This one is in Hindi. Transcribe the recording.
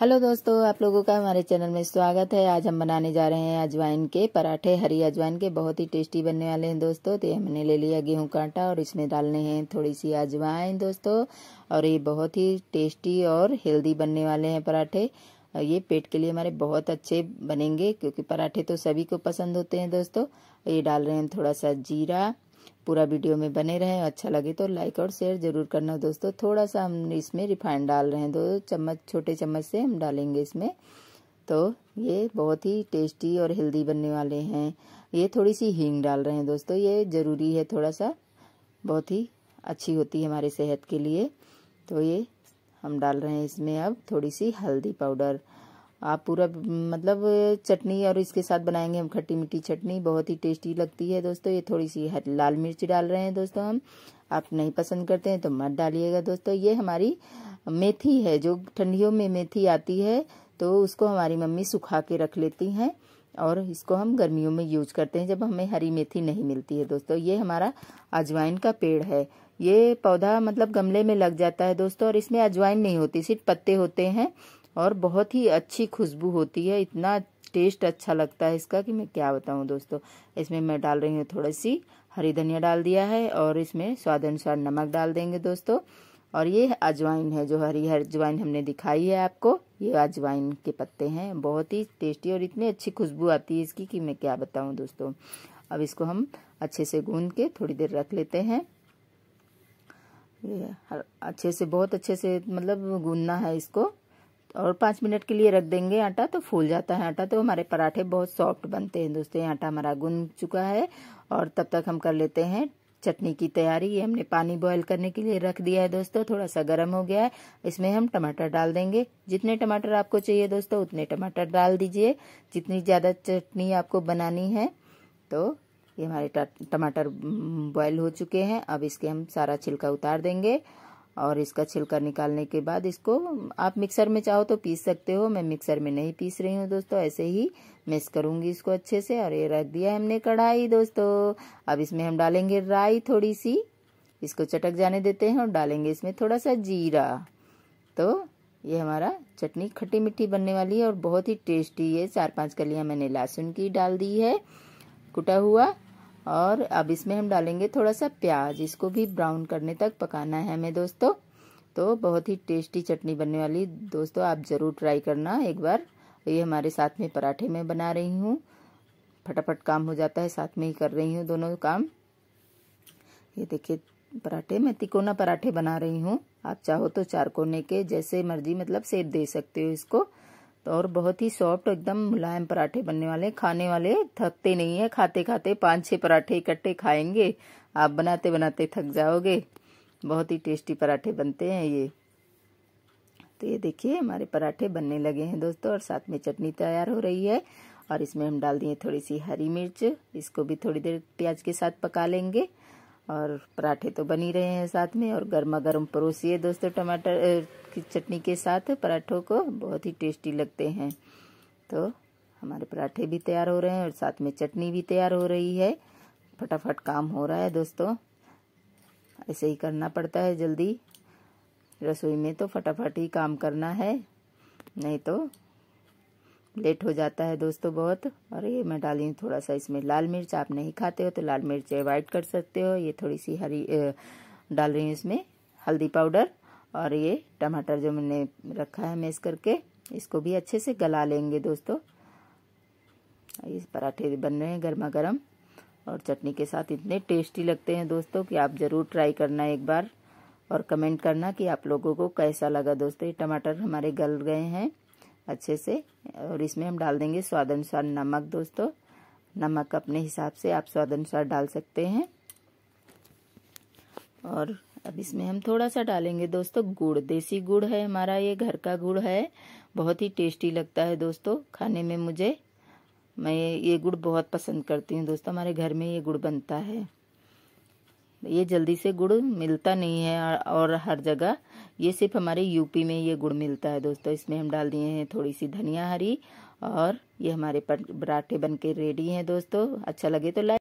हेलो दोस्तों आप लोगों का हमारे चैनल में स्वागत है आज हम बनाने जा रहे हैं अजवाइन के पराठे हरी अजवाइन के बहुत ही टेस्टी बनने वाले हैं दोस्तों तो हमने ले लिया गेहूं का आटा और इसमें डालने हैं थोड़ी सी अजवाइन दोस्तों और ये बहुत ही टेस्टी और हेल्दी बनने वाले हैं पराठे और ये पेट के लिए हमारे बहुत अच्छे बनेंगे क्योंकि पराठे तो सभी को पसंद होते हैं दोस्तों ये डाल रहे हैं थोड़ा सा जीरा पूरा वीडियो में बने रहें अच्छा लगे तो लाइक और शेयर ज़रूर करना दोस्तों थोड़ा सा हम इसमें रिफाइंड डाल रहे हैं दो चम्मच छोटे चम्मच से हम डालेंगे इसमें तो ये बहुत ही टेस्टी और हेल्दी बनने वाले हैं ये थोड़ी सी हींग डाल रहे हैं दोस्तों ये ज़रूरी है थोड़ा सा बहुत ही अच्छी होती है हमारे सेहत के लिए तो ये हम डाल रहे हैं इसमें अब थोड़ी सी हल्दी पाउडर आप पूरा मतलब चटनी और इसके साथ बनाएंगे हम खट्टी मीठी चटनी बहुत ही टेस्टी लगती है दोस्तों ये थोड़ी सी लाल मिर्च डाल रहे हैं दोस्तों हम आप नहीं पसंद करते हैं तो मत डालिएगा दोस्तों ये हमारी मेथी है जो ठंडियों में मेथी आती है तो उसको हमारी मम्मी सुखा के रख लेती हैं और इसको हम गर्मियों में यूज करते हैं जब हमें हरी मेथी नहीं मिलती है दोस्तों ये हमारा अजवाइन का पेड़ है ये पौधा मतलब गमले में लग जाता है दोस्तों और इसमें अजवाइन नहीं होती सिर्फ पत्ते होते हैं और बहुत ही अच्छी खुशबू होती है इतना टेस्ट अच्छा लगता है इसका कि मैं क्या बताऊं दोस्तों इसमें मैं डाल रही हूँ थोड़ी सी हरी धनिया डाल दिया है और इसमें स्वाद अनुसार नमक डाल देंगे दोस्तों और ये अजवाइन है जो हरी हर अजवाइन हमने दिखाई है आपको ये अजवाइन के पत्ते हैं बहुत ही टेस्टी और इतनी अच्छी खुशबू आती है इसकी कि मैं क्या बताऊं दोस्तों अब इसको हम अच्छे से गूंद के थोड़ी देर रख लेते हैं ये अच्छे से बहुत अच्छे से मतलब गूंदना है इसको और पाँच मिनट के लिए रख देंगे आटा तो फूल जाता है आटा तो हमारे पराठे बहुत सॉफ्ट बनते हैं दोस्तों आटा हमारा गुन चुका है और तब तक हम कर लेते हैं चटनी की तैयारी ये हमने पानी बॉयल करने के लिए रख दिया है दोस्तों थोड़ा सा गर्म हो गया है इसमें हम टमाटर डाल देंगे जितने टमाटर आपको चाहिए दोस्तों उतने टमाटर डाल दीजिए जितनी ज़्यादा चटनी आपको बनानी है तो ये हमारे टमाटर बॉयल हो चुके हैं अब इसके हम सारा छिलका उतार देंगे और इसका छिलका निकालने के बाद इसको आप मिक्सर में चाहो तो पीस सकते हो मैं मिक्सर में नहीं पीस रही हूँ दोस्तों ऐसे ही मिस करूँगी इसको अच्छे से और ये रख दिया हमने कढ़ाई दोस्तों अब इसमें हम डालेंगे राई थोड़ी सी इसको चटक जाने देते हैं और डालेंगे इसमें थोड़ा सा जीरा तो ये हमारा चटनी खट्टी मिट्टी बनने वाली है और बहुत ही टेस्टी है चार पांच कलियाँ मैंने लहसुन की डाल दी है कुटा हुआ और अब इसमें हम डालेंगे थोड़ा सा प्याज इसको भी ब्राउन करने तक पकाना है हमें दोस्तों तो बहुत ही टेस्टी चटनी बनने वाली दोस्तों आप ज़रूर ट्राई करना एक बार ये हमारे साथ में पराठे में बना रही हूँ फटाफट काम हो जाता है साथ में ही कर रही हूँ दोनों काम ये देखिए पराठे मैं तिकोना पराठे बना रही हूँ आप चाहो तो चार कोने के जैसे मर्जी मतलब सेप दे सकते हो इसको तो और बहुत ही सॉफ्ट एकदम मुलायम पराठे बनने वाले खाने वाले थकते नहीं है खाते खाते पांच छह पराठे इकट्ठे खाएंगे आप बनाते बनाते थक जाओगे बहुत ही टेस्टी पराठे बनते हैं ये तो ये देखिए हमारे पराठे बनने लगे हैं दोस्तों और साथ में चटनी तैयार हो रही है और इसमें हम डाल दिए थोड़ी सी हरी मिर्च इसको भी थोड़ी देर प्याज के साथ पका लेंगे और पराठे तो बनी रहे हैं साथ में और गर्मा गर्म परोसिए दोस्तों टमाटर की चटनी के साथ पराठों को बहुत ही टेस्टी लगते हैं तो हमारे पराठे भी तैयार हो रहे हैं और साथ में चटनी भी तैयार हो रही है फटाफट काम हो रहा है दोस्तों ऐसे ही करना पड़ता है जल्दी रसोई में तो फटाफट ही काम करना है नहीं तो लेट हो जाता है दोस्तों बहुत और ये मैं डाली हूँ थोड़ा सा इसमें लाल मिर्च आप नहीं खाते हो तो लाल मिर्च अवॉइड कर सकते हो ये थोड़ी सी हरी डाल रही हूँ इसमें हल्दी पाउडर और ये टमाटर जो मैंने रखा है मेस करके इसको भी अच्छे से गला लेंगे दोस्तों ये पराठे बन रहे हैं गर्मा गर्म और चटनी के साथ इतने टेस्टी लगते हैं दोस्तों कि आप ज़रूर ट्राई करना एक बार और कमेंट करना कि आप लोगों को कैसा लगा दोस्तों ये टमाटर हमारे गल गए हैं अच्छे से और इसमें हम डाल देंगे स्वाद अनुसार नमक दोस्तों नमक अपने हिसाब से आप स्वाद अनुसार डाल सकते हैं और अब इसमें हम थोड़ा सा डालेंगे दोस्तों गुड़ देसी गुड़ है हमारा ये घर का गुड़ है बहुत ही टेस्टी लगता है दोस्तों खाने में मुझे मैं ये गुड़ बहुत पसंद करती हूँ दोस्तों हमारे घर में ये गुड़ बनता है ये जल्दी से गुड़ मिलता नहीं है और हर जगह ये सिर्फ हमारे यूपी में ये गुड़ मिलता है दोस्तों इसमें हम डाल दिए हैं थोड़ी सी धनिया हरी और ये हमारे पराठे बन के रेडी हैं दोस्तों अच्छा लगे तो लाइक